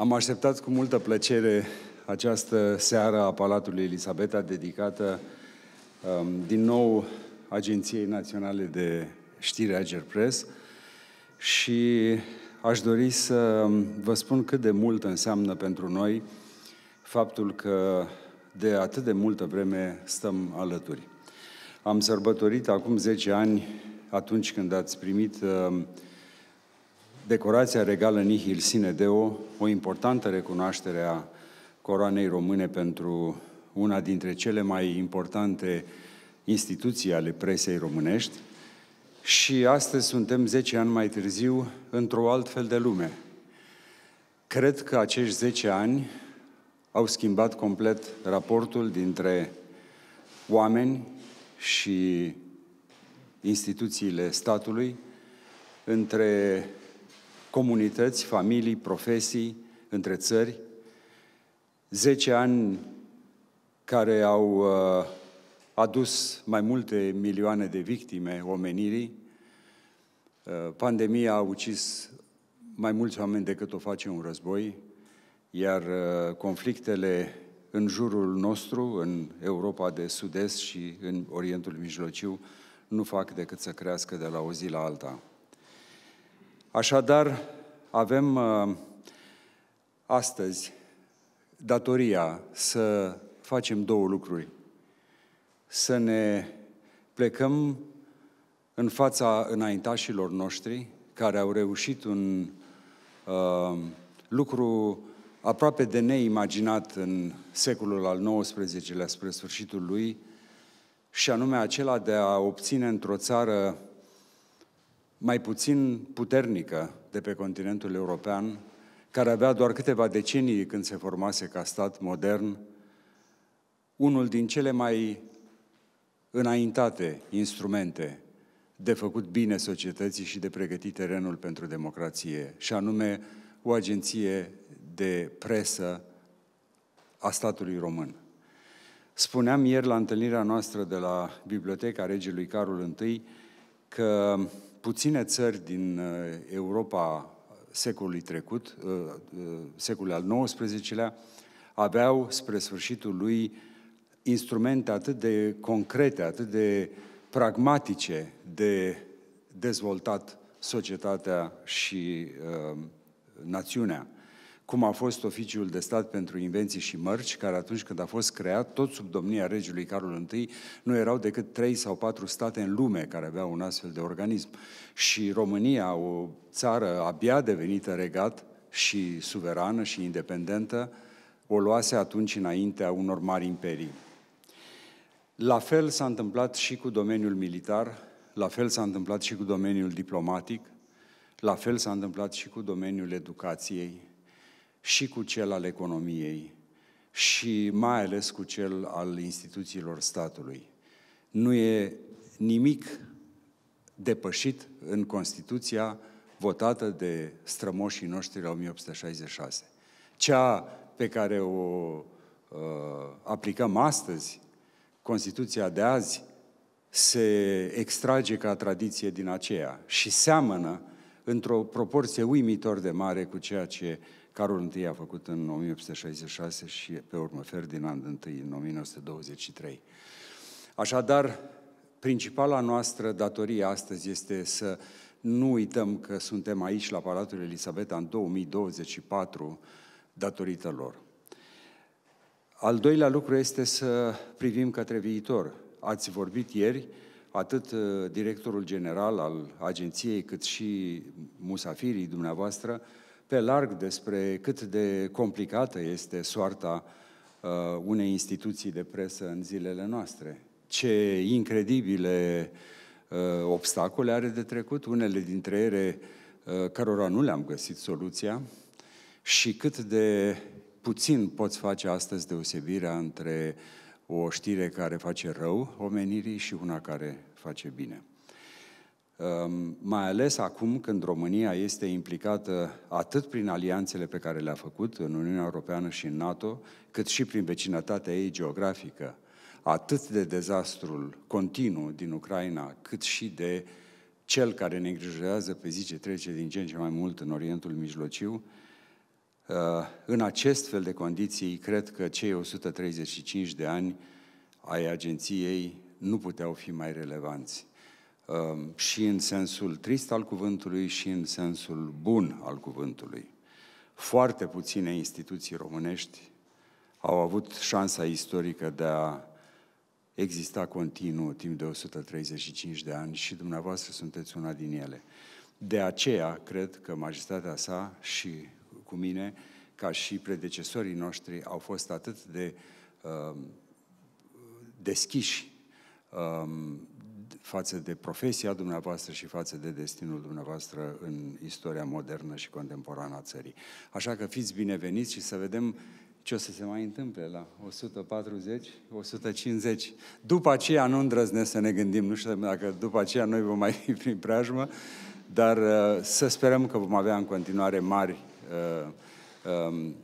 Am așteptat cu multă plăcere această seară a Palatului Elisabeta dedicată um, din nou Agenției Naționale de Știri Ager Press și aș dori să vă spun cât de mult înseamnă pentru noi faptul că de atât de multă vreme stăm alături. Am sărbătorit acum 10 ani, atunci când ați primit uh, Decorația regală Nihil Sine Deo, o importantă recunoaștere a coroanei române pentru una dintre cele mai importante instituții ale presei românești. Și astăzi suntem 10 ani mai târziu într-o altfel de lume. Cred că acești 10 ani au schimbat complet raportul dintre oameni și instituțiile statului, între comunități, familii, profesii, între țări. Zece ani care au uh, adus mai multe milioane de victime omenirii. Uh, pandemia a ucis mai mulți oameni decât o face un război, iar uh, conflictele în jurul nostru, în Europa de Sud-Est și în Orientul Mijlociu, nu fac decât să crească de la o zi la alta. Așadar, avem uh, astăzi datoria să facem două lucruri. Să ne plecăm în fața înaintașilor noștri care au reușit un uh, lucru aproape de neimaginat în secolul al XIX-lea, spre sfârșitul lui, și anume acela de a obține într-o țară mai puțin puternică de pe continentul european, care avea doar câteva decenii când se formase ca stat modern, unul din cele mai înaintate instrumente de făcut bine societății și de pregătit terenul pentru democrație, și anume o agenție de presă a statului român. Spuneam ieri la întâlnirea noastră de la Biblioteca Regelui Carol I că puține țări din uh, Europa secolului trecut, uh, uh, secolul al XIX-lea, aveau spre sfârșitul lui instrumente atât de concrete, atât de pragmatice de dezvoltat societatea și uh, națiunea cum a fost oficiul de stat pentru invenții și mărci, care atunci când a fost creat, tot sub domnia regiului Carol I, nu erau decât trei sau patru state în lume care aveau un astfel de organism. Și România, o țară abia devenită regat și suverană și independentă, o luase atunci înaintea unor mari imperii. La fel s-a întâmplat și cu domeniul militar, la fel s-a întâmplat și cu domeniul diplomatic, la fel s-a întâmplat și cu domeniul educației, și cu cel al economiei și mai ales cu cel al instituțiilor statului. Nu e nimic depășit în Constituția votată de strămoșii noștri la 1866. Cea pe care o uh, aplicăm astăzi, Constituția de azi, se extrage ca tradiție din aceea și seamănă într-o proporție uimitor de mare cu ceea ce uh, Carol I a făcut în 1866 și pe urmă Ferdinand I în 1923. Așadar, principala noastră datorie astăzi este să nu uităm că suntem aici la Palatul Elisabeta în 2024 datorită lor. Al doilea lucru este să privim către viitor. Ați vorbit ieri, atât uh, directorul general al agenției, cât și musafirii dumneavoastră, pe larg despre cât de complicată este soarta uh, unei instituții de presă în zilele noastre. Ce incredibile uh, obstacole are de trecut, unele dintre ele uh, cărora nu le-am găsit soluția și cât de puțin poți face astăzi deosebirea între o știre care face rău omenirii și una care face bine. Ehm, mai ales acum când România este implicată atât prin alianțele pe care le-a făcut în Uniunea Europeană și în NATO, cât și prin vecinătatea ei geografică, atât de dezastrul continuu din Ucraina, cât și de cel care ne îngrijorează pe zi ce trece din ce în ce mai mult în Orientul Mijlociu, ehm, în acest fel de condiții, cred că cei 135 de ani ai agenției nu puteau fi mai relevanți. Um, și în sensul trist al cuvântului și în sensul bun al cuvântului. Foarte puține instituții românești au avut șansa istorică de a exista continuu timp de 135 de ani și dumneavoastră sunteți una din ele. De aceea, cred că majestatea sa și cu mine, ca și predecesorii noștri, au fost atât de uh, deschiși, um, față de profesia dumneavoastră și față de destinul dumneavoastră în istoria modernă și contemporană a țării. Așa că fiți bineveniți și să vedem ce o să se mai întâmple la 140, 150. După aceea nu îndrăznesc să ne gândim, nu știu dacă după aceea noi vom mai fi prin preajmă, dar uh, să sperăm că vom avea în continuare mari uh, um,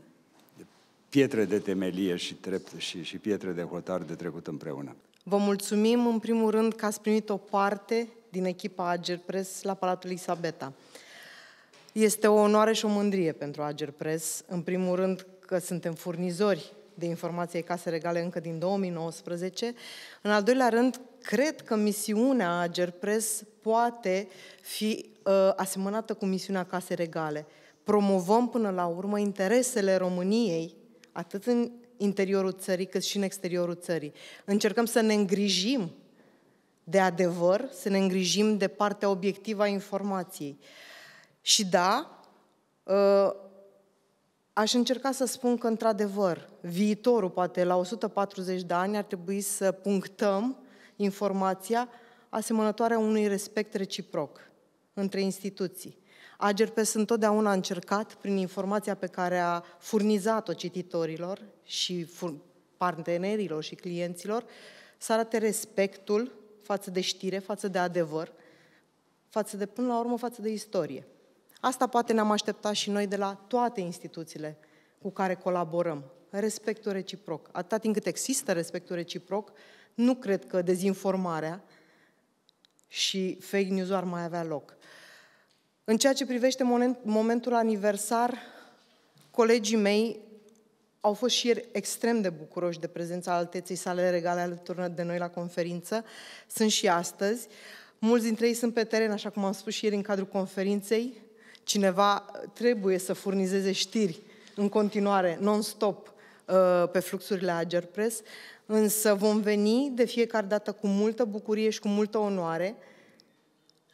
pietre de temelie și, trept, și, și pietre de hotar de trecut împreună. Vă mulțumim, în primul rând, că ați primit o parte din echipa Ager Press la Palatul Elisabeta. Este o onoare și o mândrie pentru Ager Press, în primul rând că suntem furnizori de informații Case Regale încă din 2019. În al doilea rând, cred că misiunea Ager Press poate fi uh, asemănată cu misiunea Case Regale. Promovăm până la urmă interesele României, atât în interiorul țării, cât și în exteriorul țării. Încercăm să ne îngrijim de adevăr, să ne îngrijim de partea obiectivă a informației. Și da, ă, aș încerca să spun că, într-adevăr, viitorul, poate la 140 de ani, ar trebui să punctăm informația asemănătoare unui respect reciproc între instituții. AGRPS întotdeauna a încercat, prin informația pe care a furnizat-o cititorilor și partenerilor și clienților, să arate respectul față de știre, față de adevăr, față de, până la urmă, față de istorie. Asta poate ne-am așteptat și noi de la toate instituțiile cu care colaborăm. Respectul reciproc. atât timp cât există respectul reciproc, nu cred că dezinformarea și fake news ar mai avea loc. În ceea ce privește momentul aniversar, colegii mei au fost și ieri extrem de bucuroși de prezența alteței sale regale alături de noi la conferință. Sunt și astăzi. Mulți dintre ei sunt pe teren, așa cum am spus și ieri în cadrul conferinței. Cineva trebuie să furnizeze știri în continuare, non-stop, uh, pe fluxurile Ager Press, însă vom veni de fiecare dată cu multă bucurie și cu multă onoare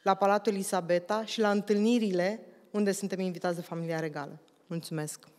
la Palatul Elisabeta și la întâlnirile unde suntem invitați de familia regală. Mulțumesc!